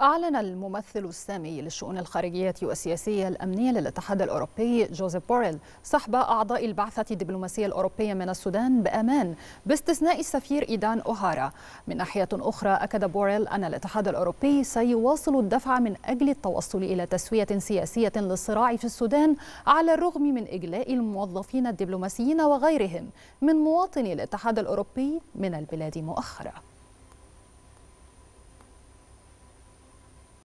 أعلن الممثل السامي للشؤون الخارجية والسياسية الأمنية للاتحاد الأوروبي جوزيف بوريل سحب أعضاء البعثة الدبلوماسية الأوروبية من السودان بأمان باستثناء السفير إيدان أوهارا من ناحية أخرى أكد بوريل أن الاتحاد الأوروبي سيواصل الدفع من أجل التوصل إلى تسوية سياسية للصراع في السودان على الرغم من إجلاء الموظفين الدبلوماسيين وغيرهم من مواطني الاتحاد الأوروبي من البلاد مؤخرا